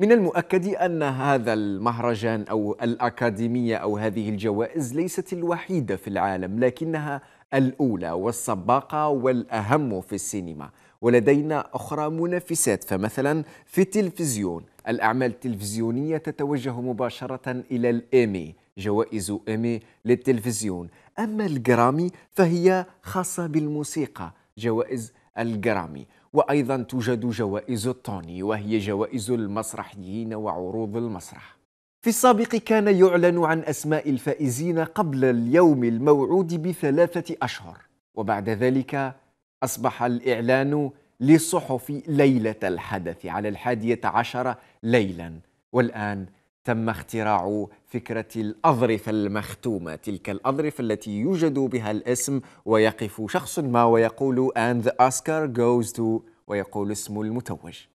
من المؤكد أن هذا المهرجان أو الأكاديمية أو هذه الجوائز ليست الوحيدة في العالم لكنها الأولى والسباقة والأهم في السينما ولدينا أخرى منافسات فمثلا في التلفزيون الأعمال التلفزيونية تتوجه مباشرة إلى الإيمي جوائز إيمي للتلفزيون أما الجرامي فهي خاصة بالموسيقى جوائز الجرامي وأيضا توجد جوائز الطوني وهي جوائز المسرحيين وعروض المسرح في السابق كان يعلن عن أسماء الفائزين قبل اليوم الموعود بثلاثة أشهر وبعد ذلك أصبح الإعلان للصحف ليلة الحدث على الحادية عشر ليلا والآن تم اختراع فكرة الأظرفة المختومة تلك الأظرفة التي يوجد بها الاسم ويقف شخص ما ويقول and the Oscar goes to ويقول اسم المتوج